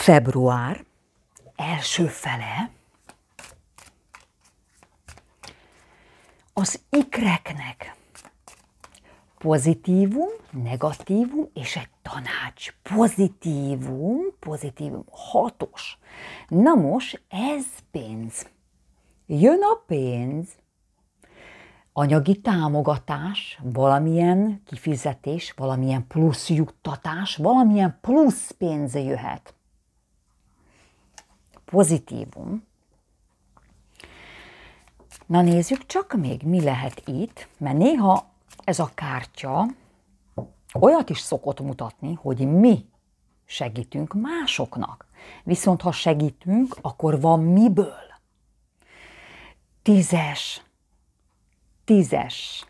február első fele az ikreknek pozitívum, negatívum és egy tanács. Pozitívum, pozitívum, hatos. Na most ez pénz. Jön a pénz, anyagi támogatás, valamilyen kifizetés, valamilyen plusz juttatás, valamilyen plusz pénz jöhet pozitívum. Na nézzük csak még, mi lehet itt, mert néha ez a kártya olyat is szokott mutatni, hogy mi segítünk másoknak. Viszont ha segítünk, akkor van miből. Tízes, tízes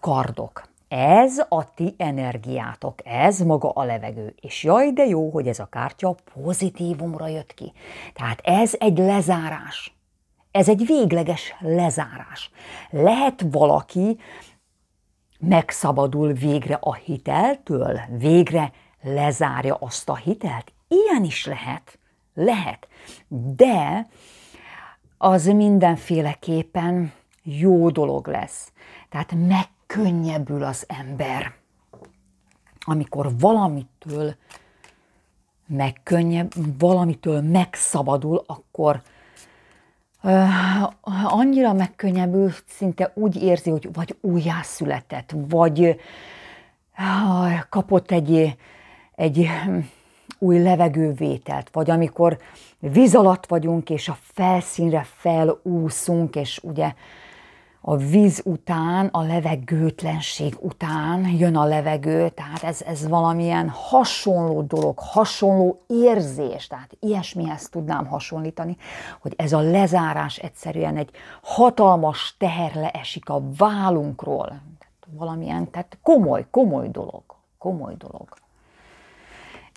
kardok. Ez a ti energiátok, ez maga a levegő. És jaj, de jó, hogy ez a kártya pozitívumra jött ki. Tehát ez egy lezárás. Ez egy végleges lezárás. Lehet valaki megszabadul végre a hiteltől, végre lezárja azt a hitelt. Ilyen is lehet, lehet. De az mindenféleképpen jó dolog lesz. Tehát meg könnyebbül az ember. Amikor valamitől megkönnyebb, valamitől megszabadul, akkor annyira megkönnyebbül, szinte úgy érzi, hogy vagy újjászületett, vagy kapott egy, egy új levegővételt, vagy amikor víz alatt vagyunk, és a felszínre felúszunk, és ugye a víz után, a levegőtlenség után jön a levegő, tehát ez, ez valamilyen hasonló dolog, hasonló érzés, tehát ilyesmihez tudnám hasonlítani, hogy ez a lezárás egyszerűen egy hatalmas teher leesik a vállunkról. Tehát valamilyen, tehát komoly, komoly dolog, komoly dolog.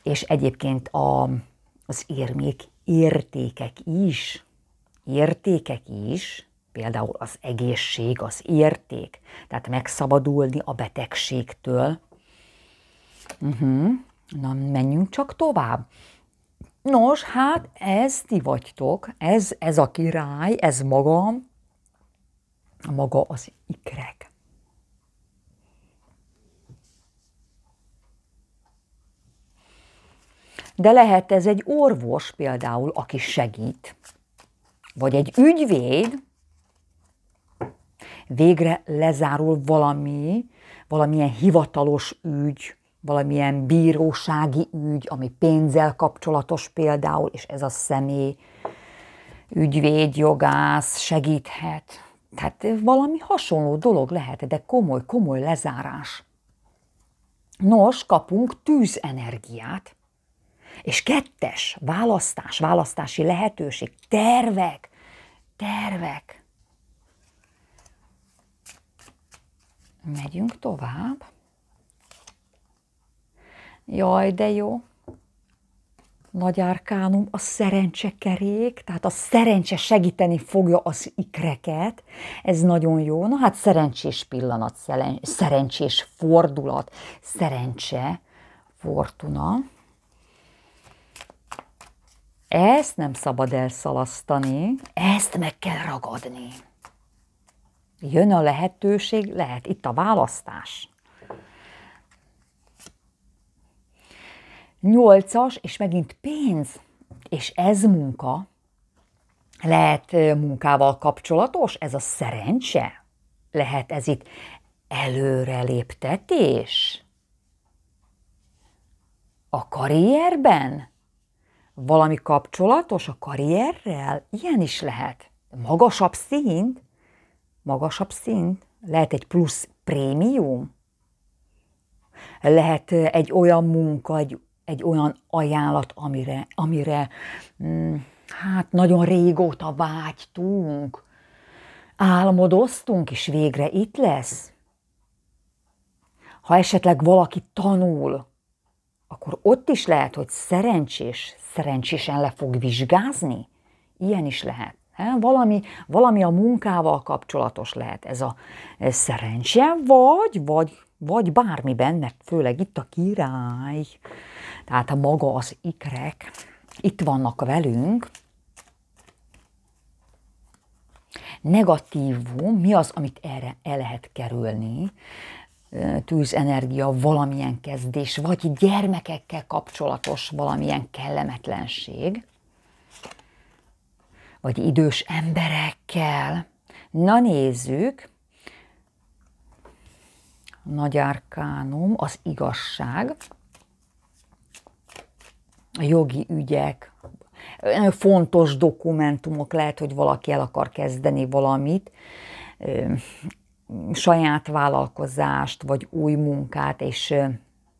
És egyébként a, az érmék értékek is, értékek is, például az egészség, az érték, tehát megszabadulni a betegségtől. Uh-huh. Na, menjünk csak tovább. Nos, hát ez ti vagytok, ez, ez a király, ez maga, maga az ikrek. De lehet ez egy orvos például, aki segít, vagy egy ügyvéd, végre lezárul valami, valamilyen hivatalos ügy, valamilyen bírósági ügy, ami pénzzel kapcsolatos például, és ez a személy ügyvéd, jogász segíthet. Tehát valami hasonló dolog lehet, de komoly, komoly lezárás. Nos, kapunk tűzenergiát, és kettes, választás, választási lehetőség, tervek, tervek. Megyünk tovább. Jaj, de jó! Nagy árkánum a szerencsekerék, tehát a szerencse segíteni fogja az ikreket. Ez nagyon jó. Na hát szerencsés pillanat, szerencsés fordulat, szerencse, fortuna. Ezt nem szabad elszalasztani, ezt meg kell ragadni jön a lehetőség, lehet itt a választás. Nyolcas, és megint pénz, és ez munka, lehet munkával kapcsolatos, ez a szerencse, lehet ez itt előreléptetés a karrierben, valami kapcsolatos a karrierrel, ilyen is lehet, magasabb szint, magasabb szint? Lehet egy plusz prémium? Lehet egy olyan munka, egy, egy olyan ajánlat, amire, amire mm, hát nagyon régóta vágytunk, álmodoztunk, és végre itt lesz? Ha esetleg valaki tanul, akkor ott is lehet, hogy szerencsés, szerencsésen le fog vizsgázni? Ilyen is lehet. Valami, valami a munkával kapcsolatos lehet ez a ez szerencse, vagy, vagy, vagy bármiben, mert főleg itt a király, tehát a maga az ikrek, itt vannak velünk, negatívum, mi az, amit erre el lehet kerülni, tűzenergia, valamilyen kezdés, vagy gyermekekkel kapcsolatos valamilyen kellemetlenség vagy idős emberekkel. Na nézzük, nagy árkánum, az igazság, a jogi ügyek, fontos dokumentumok, lehet, hogy valaki el akar kezdeni valamit, saját vállalkozást, vagy új munkát, és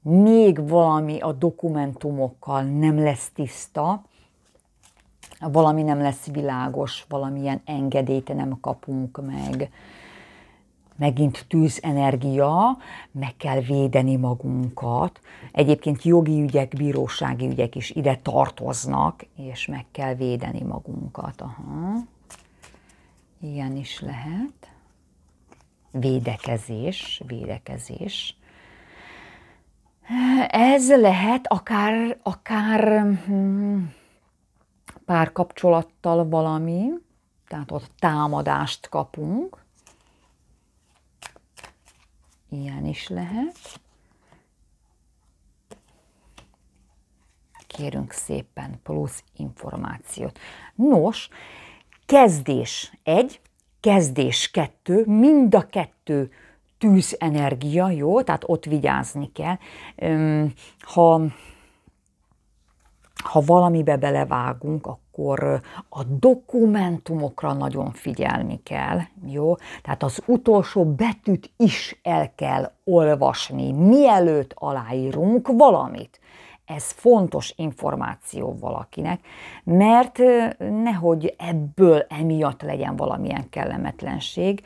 még valami a dokumentumokkal nem lesz tiszta, valami nem lesz világos, valamilyen engedélyt nem kapunk meg, megint tűzenergia, meg kell védeni magunkat. Egyébként jogi ügyek, bírósági ügyek is ide tartoznak, és meg kell védeni magunkat. Aha. Ilyen is lehet. Védekezés, védekezés. Ez lehet akár, akár hmm, párkapcsolattal valami, tehát ott támadást kapunk. Ilyen is lehet. Kérünk szépen plusz információt. Nos, kezdés egy, kezdés kettő, mind a kettő tűzenergia, jó? Tehát ott vigyázni kell. Ha ha valamibe belevágunk, akkor a dokumentumokra nagyon figyelni kell, jó? Tehát az utolsó betűt is el kell olvasni, mielőtt aláírunk valamit ez fontos információ valakinek, mert nehogy ebből emiatt legyen valamilyen kellemetlenség.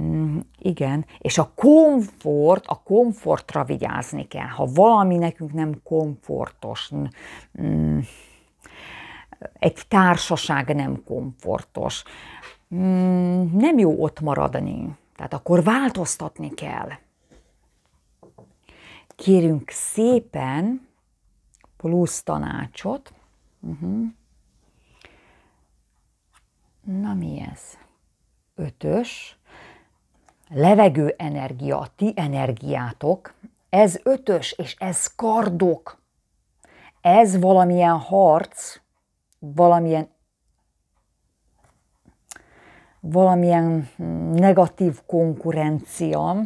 Mm, igen, és a komfort, a komfortra vigyázni kell. Ha valami nekünk nem komfortos, mm, egy társaság nem komfortos, mm, nem jó ott maradni. Tehát akkor változtatni kell. Kérünk szépen, plusz tanácsot. Uh-huh. Na mi ez? Ötös. Levegő energia, ti energiátok. Ez ötös, és ez kardok. Ez valamilyen harc, valamilyen valamilyen negatív konkurencia,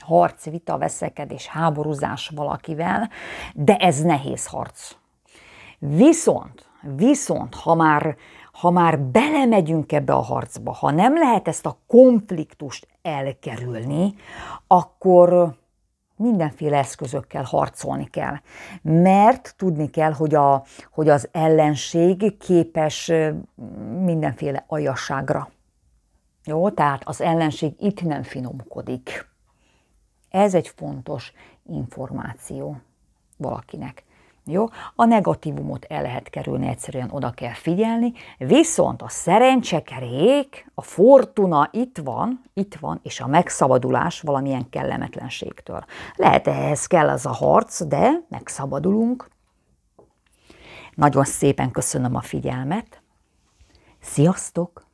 harc, vita, veszekedés, háborúzás valakivel, de ez nehéz harc. Viszont, viszont, ha már, ha már belemegyünk ebbe a harcba, ha nem lehet ezt a konfliktust elkerülni, akkor mindenféle eszközökkel harcolni kell. Mert tudni kell, hogy, a, hogy az ellenség képes mindenféle ajasságra. Jó, tehát az ellenség itt nem finomkodik. Ez egy fontos információ valakinek. Jó? A negatívumot el lehet kerülni, egyszerűen oda kell figyelni, viszont a szerencsekerék, a fortuna itt van, itt van, és a megszabadulás valamilyen kellemetlenségtől. Lehet ehhez kell az a harc, de megszabadulunk. Nagyon szépen köszönöm a figyelmet. Sziasztok!